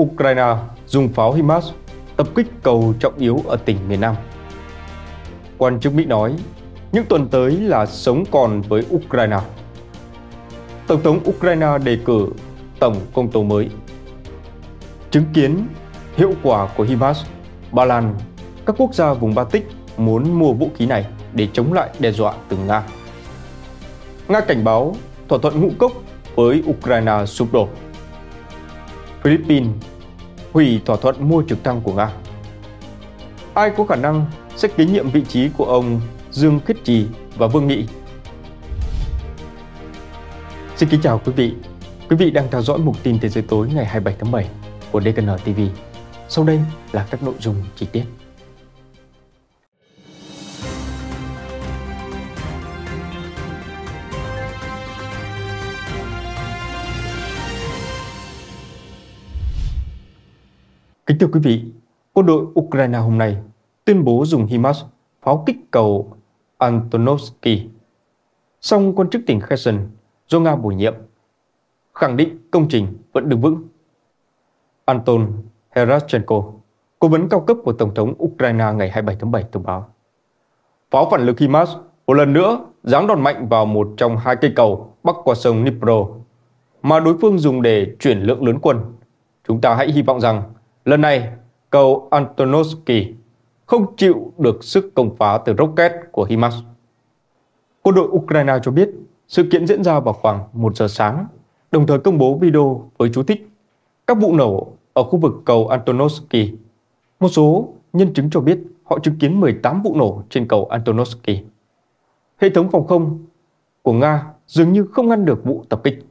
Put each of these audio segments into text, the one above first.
Ukraine dùng pháo HIMARS tập kích cầu trọng yếu ở tỉnh miền Nam. Quan chức Mỹ nói, những tuần tới là sống còn với Ukraine. Tổng thống Ukraine đề cử tổng công tố mới. Chứng kiến hiệu quả của HIMARS, Ba Lan, các quốc gia vùng Baltic muốn mua vũ khí này để chống lại đe dọa từ Nga. Nga cảnh báo thỏa thuận ngũ cốc với Ukraine sụp đổ. Philippines hủy thỏa thuận mua trực thăng của Nga. Ai có khả năng sẽ kế nhiệm vị trí của ông Dương Khiết Trì và Vương Nghị? Xin kính chào quý vị. Quý vị đang theo dõi mục tin thế giới tối ngày 27 tháng 7 của DKN TV. Sau đây là các nội dung chi tiết. Kính thưa quý vị, quân đội Ukraine hôm nay tuyên bố dùng HIMARS pháo kích cầu Antonovsky. Song quan chức tỉnh Kherson do Nga bổ nhiệm khẳng định công trình vẫn đứng vững. Anton Herashchenko, cố vấn cao cấp của Tổng thống Ukraine ngày 27 tháng 7 thông báo. Pháo phản lực HIMARS một lần nữa giáng đòn mạnh vào một trong hai cây cầu bắc qua sông Dnipro mà đối phương dùng để chuyển lượng lớn quân. Chúng ta hãy hy vọng rằng Lần này, cầu Antonovsky không chịu được sức công phá từ rocket của HIMARS. Quân đội Ukraine cho biết sự kiện diễn ra vào khoảng 1 giờ sáng, đồng thời công bố video với chú thích các vụ nổ ở khu vực cầu Antonovsky. Một số nhân chứng cho biết họ chứng kiến 18 vụ nổ trên cầu Antonovsky. Hệ thống phòng không của Nga dường như không ngăn được vụ tập kích.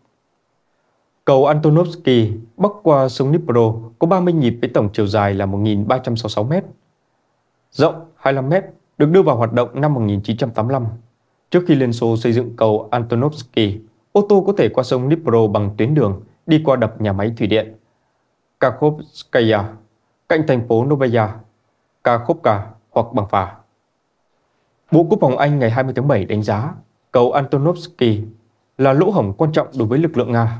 Cầu Antonovsky bắc qua sông Dnipro có 30 nhịp với tổng chiều dài là 1.366m, rộng 25m, được đưa vào hoạt động năm 1985. Trước khi Liên Xô xây dựng cầu Antonovsky, ô tô có thể qua sông Dnipro bằng tuyến đường đi qua đập nhà máy thủy điện Kakhovskaya, cạnh thành phố Novaya, Kakhovka hoặc bằng phà. Bộ Quốc phòng Anh ngày 20 tháng 7 đánh giá cầu Antonovsky là lỗ hổng quan trọng đối với lực lượng Nga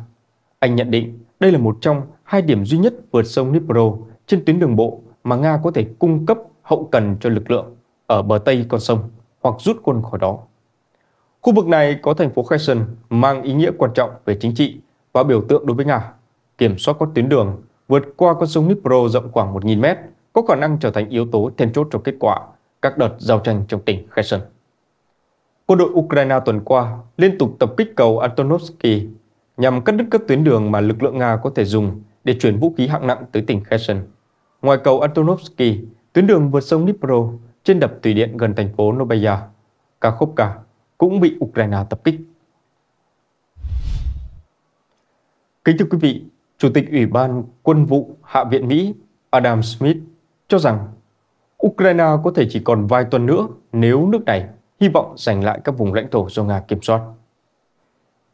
anh nhận định đây là một trong hai điểm duy nhất vượt sông Dnipro trên tuyến đường bộ mà Nga có thể cung cấp hậu cần cho lực lượng ở bờ Tây con sông hoặc rút quân khỏi đó. Khu vực này có thành phố Kherson mang ý nghĩa quan trọng về chính trị và biểu tượng đối với Nga. Kiểm soát các tuyến đường vượt qua con sông Dnipro rộng khoảng 1.000 mét có khả năng trở thành yếu tố then chốt trong kết quả các đợt giao tranh trong tỉnh Kherson. Quân đội Ukraine tuần qua liên tục tập kích cầu Antonovsky nhằm cắt đứt các tuyến đường mà lực lượng Nga có thể dùng để chuyển vũ khí hạng nặng tới tỉnh Kherson. Ngoài cầu Antonovsky, tuyến đường vượt sông Dnipro trên đập thủy điện gần thành phố Novaya, Kakhovka cũng bị Ukraine tập kích. Kính thưa quý vị, Chủ tịch Ủy ban Quân vụ Hạ viện Mỹ Adam Smith cho rằng Ukraine có thể chỉ còn vài tuần nữa nếu nước này hy vọng giành lại các vùng lãnh thổ do Nga kiểm soát.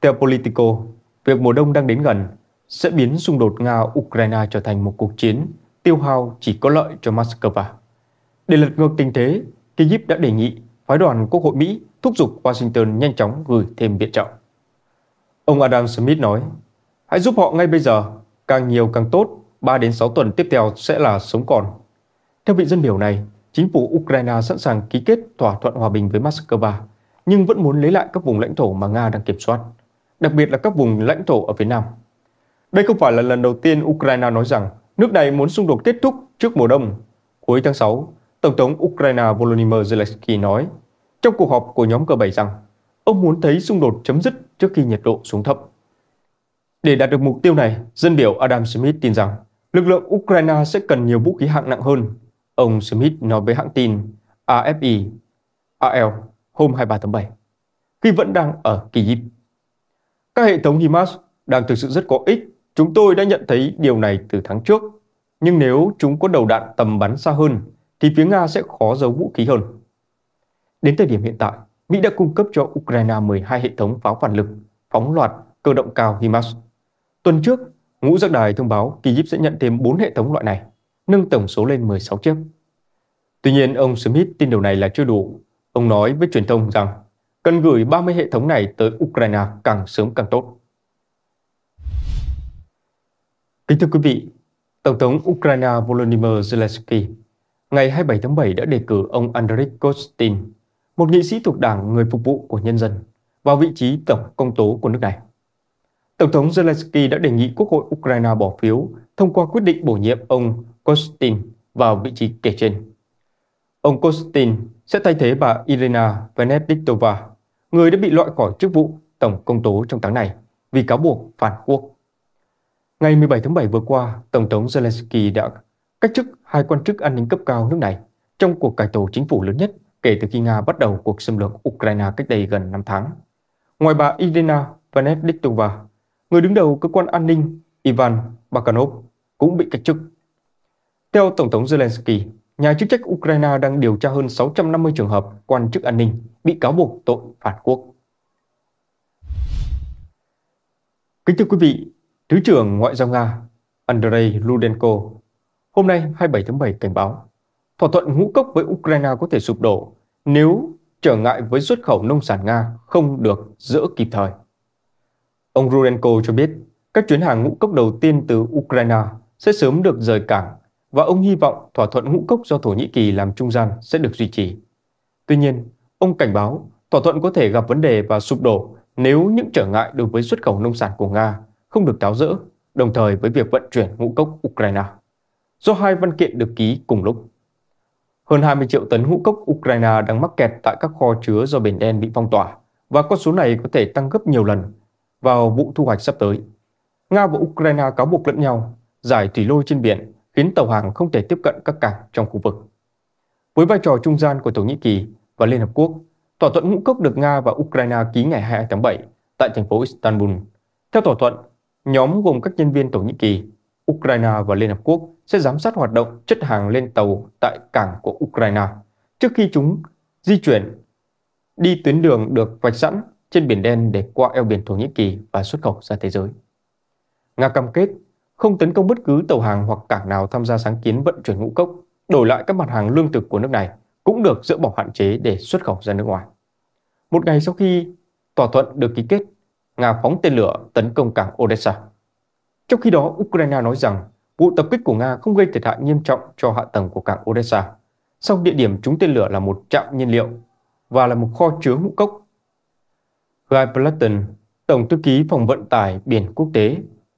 Theo Politico, việc mùa đông đang đến gần sẽ biến xung đột Nga-Ukraine trở thành một cuộc chiến tiêu hao chỉ có lợi cho Moscow. Để lật ngược tình thế, Kyiv đã đề nghị phái đoàn Quốc hội Mỹ thúc giục Washington nhanh chóng gửi thêm viện trợ. Ông Adam Smith nói, hãy giúp họ ngay bây giờ, càng nhiều càng tốt, 3 đến 6 tuần tiếp theo sẽ là sống còn. Theo vị dân biểu này, chính phủ Ukraine sẵn sàng ký kết thỏa thuận hòa bình với Moscow, nhưng vẫn muốn lấy lại các vùng lãnh thổ mà Nga đang kiểm soát đặc biệt là các vùng lãnh thổ ở phía Nam. Đây không phải là lần đầu tiên Ukraine nói rằng nước này muốn xung đột kết thúc trước mùa đông. Cuối tháng 6, Tổng thống Ukraine Volodymyr Zelensky nói trong cuộc họp của nhóm G7 rằng ông muốn thấy xung đột chấm dứt trước khi nhiệt độ xuống thấp. Để đạt được mục tiêu này, dân biểu Adam Smith tin rằng lực lượng Ukraine sẽ cần nhiều vũ khí hạng nặng hơn. Ông Smith nói với hãng tin AFI AL hôm 23 tháng 7, khi vẫn đang ở Kyiv. Các hệ thống HIMARS đang thực sự rất có ích. Chúng tôi đã nhận thấy điều này từ tháng trước. Nhưng nếu chúng có đầu đạn tầm bắn xa hơn, thì phía Nga sẽ khó giấu vũ khí hơn. Đến thời điểm hiện tại, Mỹ đã cung cấp cho Ukraine 12 hệ thống pháo phản lực, phóng loạt, cơ động cao HIMARS. Tuần trước, ngũ giác đài thông báo Kyiv sẽ nhận thêm 4 hệ thống loại này, nâng tổng số lên 16 chiếc. Tuy nhiên, ông Smith tin điều này là chưa đủ. Ông nói với truyền thông rằng cần gửi 30 hệ thống này tới Ukraine càng sớm càng tốt. Kính thưa quý vị, Tổng thống Ukraine Volodymyr Zelensky ngày 27 tháng 7 đã đề cử ông Andriy Kostin, một nghị sĩ thuộc đảng người phục vụ của nhân dân, vào vị trí tổng công tố của nước này. Tổng thống Zelensky đã đề nghị Quốc hội Ukraine bỏ phiếu thông qua quyết định bổ nhiệm ông Kostin vào vị trí kể trên. Ông Kostin sẽ thay thế bà Irina Venediktova người đã bị loại khỏi chức vụ Tổng Công tố trong tháng này vì cáo buộc phản quốc. Ngày 17 tháng 7 vừa qua, Tổng thống Zelensky đã cách chức hai quan chức an ninh cấp cao nước này trong cuộc cải tổ chính phủ lớn nhất kể từ khi Nga bắt đầu cuộc xâm lược Ukraine cách đây gần 5 tháng. Ngoài bà Irina Venediktova, người đứng đầu cơ quan an ninh Ivan Bakanov cũng bị cách chức. Theo Tổng thống Zelensky, nhà chức trách Ukraine đang điều tra hơn 650 trường hợp quan chức an ninh bị cáo buộc tội phản quốc. Kính thưa quý vị, Thứ trưởng Ngoại giao Nga Andrei Ludenko hôm nay 27 tháng 7 cảnh báo thỏa thuận ngũ cốc với Ukraine có thể sụp đổ nếu trở ngại với xuất khẩu nông sản Nga không được dỡ kịp thời. Ông Rudenko cho biết các chuyến hàng ngũ cốc đầu tiên từ Ukraine sẽ sớm được rời cảng và ông hy vọng thỏa thuận ngũ cốc do Thổ Nhĩ Kỳ làm trung gian sẽ được duy trì. Tuy nhiên, Ông cảnh báo thỏa thuận có thể gặp vấn đề và sụp đổ nếu những trở ngại đối với xuất khẩu nông sản của Nga không được tháo rỡ, đồng thời với việc vận chuyển ngũ cốc Ukraine. Do hai văn kiện được ký cùng lúc. Hơn 20 triệu tấn ngũ cốc Ukraine đang mắc kẹt tại các kho chứa do Biển Đen bị phong tỏa, và con số này có thể tăng gấp nhiều lần vào vụ thu hoạch sắp tới. Nga và Ukraine cáo buộc lẫn nhau, giải thủy lôi trên biển khiến tàu hàng không thể tiếp cận các cảng trong khu vực. Với vai trò trung gian của Thổ Nhĩ Kỳ, và Liên Hợp Quốc, thỏa thuận ngũ cốc được Nga và Ukraine ký ngày 22 tháng 7 tại thành phố Istanbul. Theo thỏa thuận, nhóm gồm các nhân viên Thổ Nhĩ Kỳ, Ukraine và Liên Hợp Quốc sẽ giám sát hoạt động chất hàng lên tàu tại cảng của Ukraine trước khi chúng di chuyển đi tuyến đường được vạch sẵn trên Biển Đen để qua eo biển Thổ Nhĩ Kỳ và xuất khẩu ra thế giới. Nga cam kết không tấn công bất cứ tàu hàng hoặc cảng nào tham gia sáng kiến vận chuyển ngũ cốc, đổi lại các mặt hàng lương thực của nước này – cũng được dỡ bỏ hạn chế để xuất khẩu ra nước ngoài. Một ngày sau khi thỏa thuận được ký kết, Nga phóng tên lửa tấn công cảng Odessa. Trong khi đó, Ukraine nói rằng vụ tập kích của Nga không gây thiệt hại nghiêm trọng cho hạ tầng của cảng Odessa, song địa điểm trúng tên lửa là một trạm nhiên liệu và là một kho chứa ngũ cốc. Guy Platon, Tổng thư ký phòng vận tải biển quốc tế,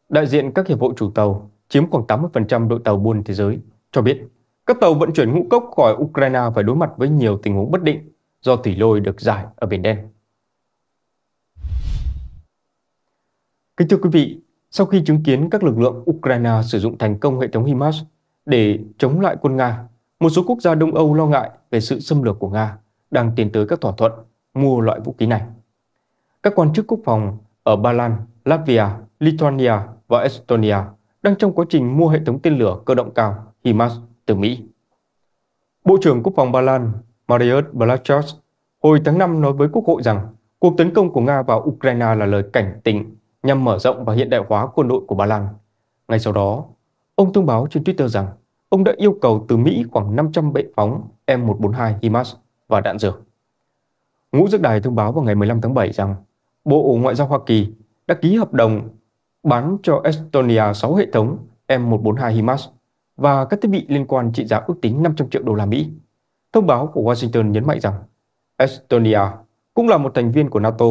đại diện các hiệp hội chủ tàu chiếm khoảng 80% đội tàu buôn thế giới, cho biết các tàu vận chuyển ngũ cốc khỏi Ukraine phải đối mặt với nhiều tình huống bất định do tỷ lôi được giải ở Biển Đen. Kính thưa quý vị, sau khi chứng kiến các lực lượng Ukraine sử dụng thành công hệ thống HIMARS để chống lại quân Nga, một số quốc gia Đông Âu lo ngại về sự xâm lược của Nga đang tiến tới các thỏa thuận mua loại vũ khí này. Các quan chức quốc phòng ở Ba Lan, Latvia, Lithuania và Estonia đang trong quá trình mua hệ thống tên lửa cơ động cao HIMARS từ Mỹ. Bộ trưởng Quốc phòng Ba Lan Mariusz Blaszczak hồi tháng 5 nói với Quốc hội rằng cuộc tấn công của Nga vào Ukraine là lời cảnh tỉnh nhằm mở rộng và hiện đại hóa quân đội của Ba Lan. Ngay sau đó, ông thông báo trên Twitter rằng ông đã yêu cầu từ Mỹ khoảng 500 bệ phóng M142 HIMARS và đạn dược. Ngũ Giác Đài thông báo vào ngày 15 tháng 7 rằng Bộ Ngoại giao Hoa Kỳ đã ký hợp đồng bán cho Estonia 6 hệ thống M142 HIMARS và các thiết bị liên quan trị giá ước tính 500 triệu đô la Mỹ. Thông báo của Washington nhấn mạnh rằng Estonia cũng là một thành viên của NATO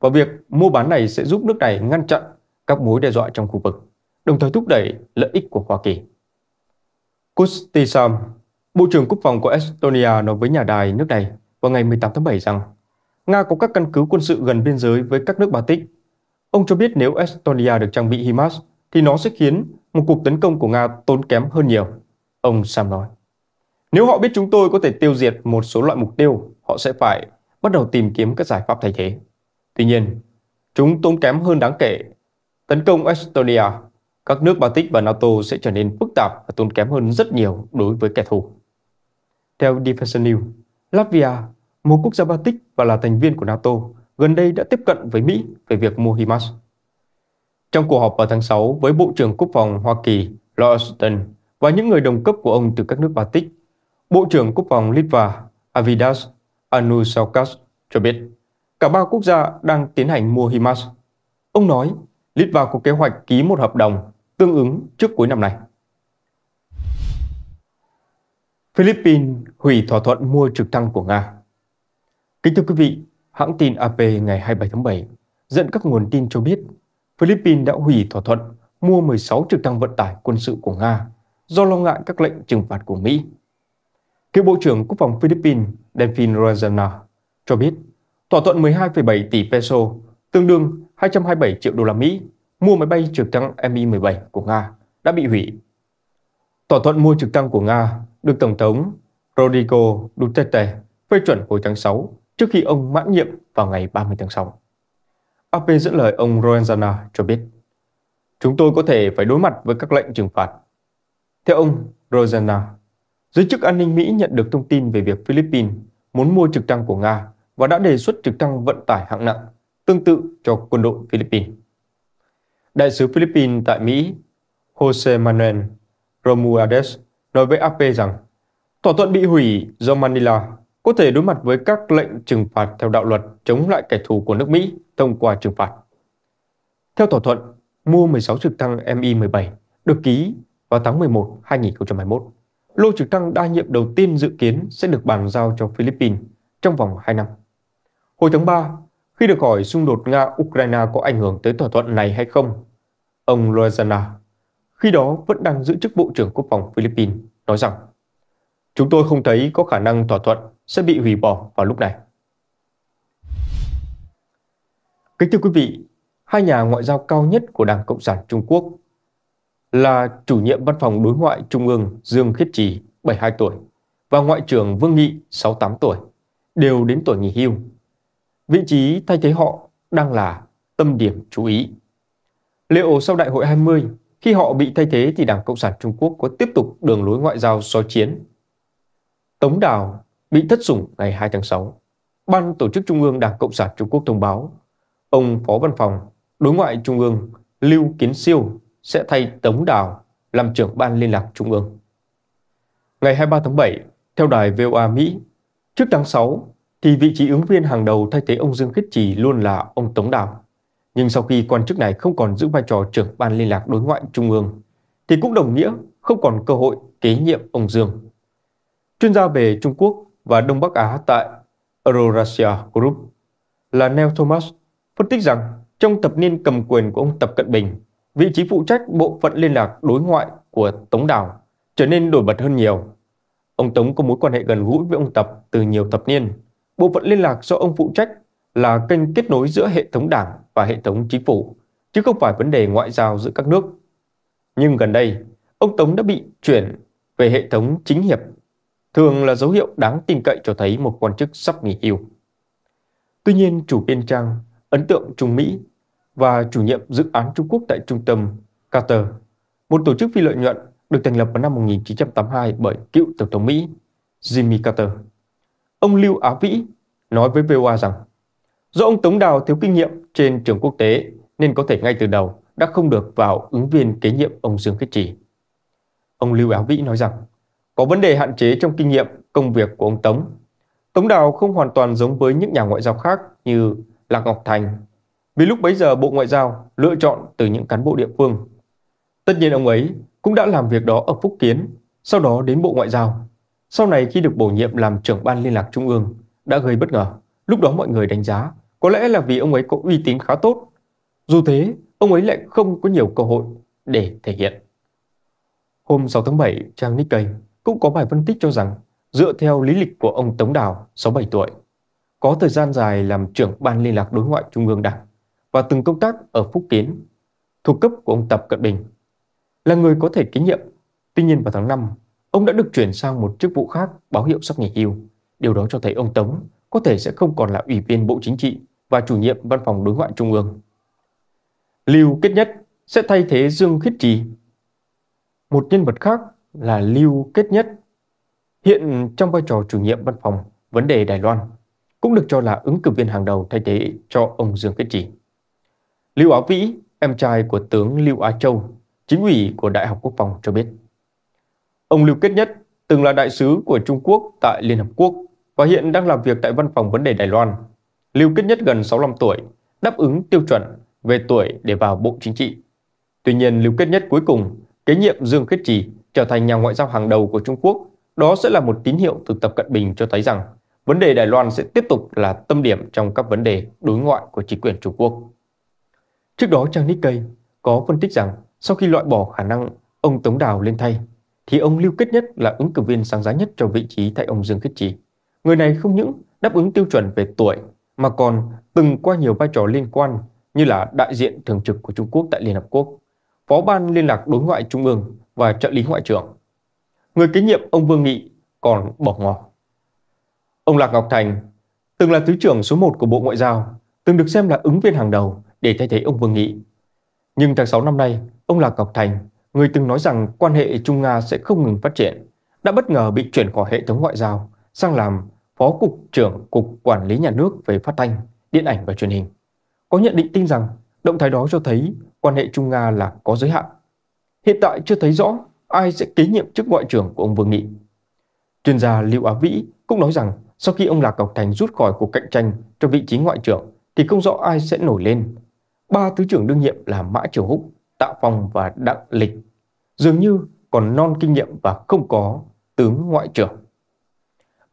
và việc mua bán này sẽ giúp nước này ngăn chặn các mối đe dọa trong khu vực, đồng thời thúc đẩy lợi ích của Hoa Kỳ. Kustisam, Bộ trưởng Quốc phòng của Estonia nói với nhà đài nước này vào ngày 18 tháng 7 rằng Nga có các căn cứ quân sự gần biên giới với các nước Baltic. Ông cho biết nếu Estonia được trang bị HIMARS thì nó sẽ khiến một cuộc tấn công của Nga tốn kém hơn nhiều, ông Sam nói. Nếu họ biết chúng tôi có thể tiêu diệt một số loại mục tiêu, họ sẽ phải bắt đầu tìm kiếm các giải pháp thay thế. Tuy nhiên, chúng tốn kém hơn đáng kể. Tấn công Estonia, các nước Baltic và NATO sẽ trở nên phức tạp và tốn kém hơn rất nhiều đối với kẻ thù. Theo Defense News, Latvia, một quốc gia Baltic và là thành viên của NATO, gần đây đã tiếp cận với Mỹ về việc mua HIMARS trong cuộc họp vào tháng 6 với Bộ trưởng Quốc phòng Hoa Kỳ Lloyd Austin và những người đồng cấp của ông từ các nước Baltic, Bộ trưởng Quốc phòng Litva Avidas Anusaukas cho biết cả ba quốc gia đang tiến hành mua HIMARS. Ông nói Litva có kế hoạch ký một hợp đồng tương ứng trước cuối năm này. Philippines hủy thỏa thuận mua trực thăng của Nga Kính thưa quý vị, hãng tin AP ngày 27 tháng 7 dẫn các nguồn tin cho biết Philippines đã hủy thỏa thuận mua 16 trực thăng vận tải quân sự của Nga do lo ngại các lệnh trừng phạt của Mỹ. Cựu Bộ trưởng Quốc phòng Philippines Delfin Lorenzana cho biết thỏa thuận 12,7 tỷ peso tương đương 227 triệu đô la Mỹ mua máy bay trực thăng Mi-17 của Nga đã bị hủy. Thỏa thuận mua trực thăng của Nga được Tổng thống Rodrigo Duterte phê chuẩn hồi tháng 6 trước khi ông mãn nhiệm vào ngày 30 tháng 6. AP dẫn lời ông Rorenzana cho biết, chúng tôi có thể phải đối mặt với các lệnh trừng phạt. Theo ông Rorenzana, giới chức an ninh Mỹ nhận được thông tin về việc Philippines muốn mua trực thăng của Nga và đã đề xuất trực thăng vận tải hạng nặng tương tự cho quân đội Philippines. Đại sứ Philippines tại Mỹ Jose Manuel Romualdez nói với AP rằng thỏa thuận bị hủy do Manila có thể đối mặt với các lệnh trừng phạt theo đạo luật chống lại kẻ thù của nước Mỹ thông qua trừng phạt. Theo thỏa thuận, mua 16 trực thăng Mi-17 được ký vào tháng 11 2021. Lô trực thăng đa nhiệm đầu tiên dự kiến sẽ được bàn giao cho Philippines trong vòng 2 năm. Hồi tháng 3, khi được hỏi xung đột Nga-Ukraine có ảnh hưởng tới thỏa thuận này hay không, ông Lozana, khi đó vẫn đang giữ chức Bộ trưởng Quốc phòng Philippines, nói rằng Chúng tôi không thấy có khả năng thỏa thuận sẽ bị hủy bỏ vào lúc này. Kính thưa quý vị, hai nhà ngoại giao cao nhất của Đảng Cộng sản Trung Quốc là chủ nhiệm văn phòng đối ngoại Trung ương Dương Khiết Trì, 72 tuổi, và Ngoại trưởng Vương Nghị, 68 tuổi, đều đến tuổi nghỉ hưu. Vị trí thay thế họ đang là tâm điểm chú ý. Liệu sau đại hội 20, khi họ bị thay thế thì Đảng Cộng sản Trung Quốc có tiếp tục đường lối ngoại giao so chiến? Tống Đào bị thất sủng ngày 2 tháng 6. Ban Tổ chức Trung ương Đảng Cộng sản Trung Quốc thông báo ông Phó Văn phòng Đối ngoại Trung ương Lưu Kiến Siêu sẽ thay Tống Đào làm trưởng ban liên lạc Trung ương. Ngày 23 tháng 7, theo đài VOA Mỹ, trước tháng 6 thì vị trí ứng viên hàng đầu thay thế ông Dương Khiết Trì luôn là ông Tống Đào. Nhưng sau khi quan chức này không còn giữ vai trò trưởng ban liên lạc đối ngoại Trung ương, thì cũng đồng nghĩa không còn cơ hội kế nhiệm ông Dương. Chuyên gia về Trung Quốc và Đông Bắc Á tại Eurasia Group là Neil Thomas phân tích rằng trong thập niên cầm quyền của ông Tập Cận Bình, vị trí phụ trách bộ phận liên lạc đối ngoại của Tống Đào trở nên nổi bật hơn nhiều. Ông Tống có mối quan hệ gần gũi với ông Tập từ nhiều thập niên. Bộ phận liên lạc do ông phụ trách là kênh kết nối giữa hệ thống đảng và hệ thống chính phủ, chứ không phải vấn đề ngoại giao giữa các nước. Nhưng gần đây, ông Tống đã bị chuyển về hệ thống chính hiệp, thường là dấu hiệu đáng tin cậy cho thấy một quan chức sắp nghỉ hưu. Tuy nhiên, chủ biên trang ấn tượng Trung Mỹ và chủ nhiệm dự án Trung Quốc tại trung tâm Carter, một tổ chức phi lợi nhuận được thành lập vào năm 1982 bởi cựu Tổng thống Mỹ Jimmy Carter. Ông Lưu Á Vĩ nói với VOA rằng do ông Tống Đào thiếu kinh nghiệm trên trường quốc tế nên có thể ngay từ đầu đã không được vào ứng viên kế nhiệm ông Dương Khiết Trì. Ông Lưu Á Vĩ nói rằng có vấn đề hạn chế trong kinh nghiệm công việc của ông Tống. Tống Đào không hoàn toàn giống với những nhà ngoại giao khác như Lạc Ngọc Thành. Vì lúc bấy giờ Bộ Ngoại giao lựa chọn từ những cán bộ địa phương. Tất nhiên ông ấy cũng đã làm việc đó ở Phúc Kiến, sau đó đến Bộ Ngoại giao. Sau này khi được bổ nhiệm làm trưởng ban liên lạc trung ương, đã gây bất ngờ. Lúc đó mọi người đánh giá, có lẽ là vì ông ấy có uy tín khá tốt. Dù thế, ông ấy lại không có nhiều cơ hội để thể hiện. Hôm 6 tháng 7, trang Nikkei cũng có bài phân tích cho rằng dựa theo lý lịch của ông Tống Đào, 67 tuổi, có thời gian dài làm trưởng ban liên lạc đối ngoại Trung ương Đảng và từng công tác ở Phúc Kiến, thuộc cấp của ông Tập Cận Bình. Là người có thể kế nhiệm, tuy nhiên vào tháng 5, ông đã được chuyển sang một chức vụ khác báo hiệu sắp nghỉ hưu. Điều đó cho thấy ông Tống có thể sẽ không còn là Ủy viên Bộ Chính trị và chủ nhiệm Văn phòng Đối ngoại Trung ương. Lưu Kết Nhất sẽ thay thế Dương Khiết Trì. Một nhân vật khác là Lưu Kết Nhất, hiện trong vai trò chủ nhiệm Văn phòng Vấn đề Đài Loan cũng được cho là ứng cử viên hàng đầu thay thế cho ông Dương Kết Chỉ. Lưu Á Vĩ, em trai của tướng Lưu Á Châu, chính ủy của Đại học Quốc phòng cho biết. Ông Lưu Kết Nhất từng là đại sứ của Trung Quốc tại Liên Hợp Quốc và hiện đang làm việc tại Văn phòng Vấn đề Đài Loan. Lưu Kết Nhất gần 65 tuổi, đáp ứng tiêu chuẩn về tuổi để vào Bộ Chính trị. Tuy nhiên, Lưu Kết Nhất cuối cùng kế nhiệm Dương Kết Chỉ trở thành nhà ngoại giao hàng đầu của Trung Quốc. Đó sẽ là một tín hiệu từ Tập Cận Bình cho thấy rằng vấn đề Đài Loan sẽ tiếp tục là tâm điểm trong các vấn đề đối ngoại của chính quyền Trung Quốc. Trước đó trang Nikkei có phân tích rằng sau khi loại bỏ khả năng ông Tống Đào lên thay, thì ông Lưu Kết Nhất là ứng cử viên sáng giá nhất cho vị trí thay ông Dương Kết Trì. Người này không những đáp ứng tiêu chuẩn về tuổi mà còn từng qua nhiều vai trò liên quan như là đại diện thường trực của Trung Quốc tại Liên Hợp Quốc, phó ban liên lạc đối ngoại trung ương và trợ lý ngoại trưởng. Người kế nhiệm ông Vương Nghị còn bỏ ngỏ Ông Lạc Ngọc Thành từng là thứ trưởng số 1 của Bộ Ngoại giao, từng được xem là ứng viên hàng đầu để thay thế ông Vương Nghị. Nhưng tháng 6 năm nay, ông Lạc Ngọc Thành, người từng nói rằng quan hệ Trung Nga sẽ không ngừng phát triển, đã bất ngờ bị chuyển khỏi hệ thống ngoại giao sang làm Phó Cục trưởng Cục Quản lý Nhà nước về Phát thanh, Điện ảnh và Truyền hình. Có nhận định tin rằng động thái đó cho thấy quan hệ Trung Nga là có giới hạn. Hiện tại chưa thấy rõ ai sẽ kế nhiệm chức ngoại trưởng của ông Vương Nghị. Chuyên gia Lưu Á Vĩ cũng nói rằng sau khi ông Lạc Ngọc Thành rút khỏi cuộc cạnh tranh cho vị trí ngoại trưởng thì không rõ ai sẽ nổi lên. Ba thứ trưởng đương nhiệm là Mã Triều Húc, Tạ Phong và Đặng Lịch. Dường như còn non kinh nghiệm và không có tướng ngoại trưởng.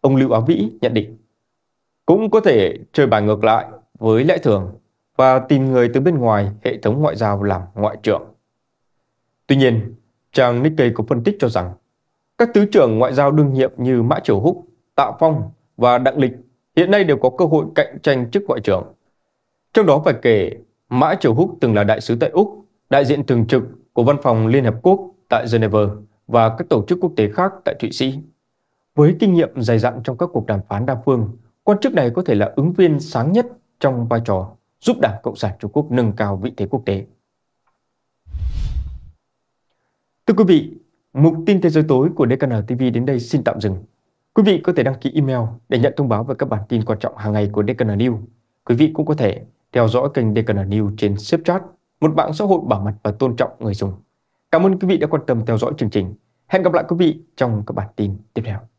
Ông Lưu Á Vĩ nhận định cũng có thể chơi bài ngược lại với lẽ thường và tìm người từ bên ngoài hệ thống ngoại giao làm ngoại trưởng. Tuy nhiên, trang Nikkei có phân tích cho rằng các tứ trưởng ngoại giao đương nhiệm như Mã Triều Húc, Tạ Phong và Đặng Lịch hiện nay đều có cơ hội cạnh tranh chức ngoại trưởng. Trong đó phải kể Mã Triều Húc từng là đại sứ tại Úc, đại diện thường trực của Văn phòng Liên Hợp Quốc tại Geneva và các tổ chức quốc tế khác tại Thụy Sĩ. Với kinh nghiệm dày dặn trong các cuộc đàm phán đa phương, quan chức này có thể là ứng viên sáng nhất trong vai trò giúp Đảng Cộng sản Trung Quốc nâng cao vị thế quốc tế. Thưa quý vị, mục tin thế giới tối của DKN TV đến đây xin tạm dừng. Quý vị có thể đăng ký email để nhận thông báo về các bản tin quan trọng hàng ngày của Deccan News. Quý vị cũng có thể theo dõi kênh Deccan News trên Snapchat, một mạng xã hội bảo mật và tôn trọng người dùng. Cảm ơn quý vị đã quan tâm theo dõi chương trình. Hẹn gặp lại quý vị trong các bản tin tiếp theo.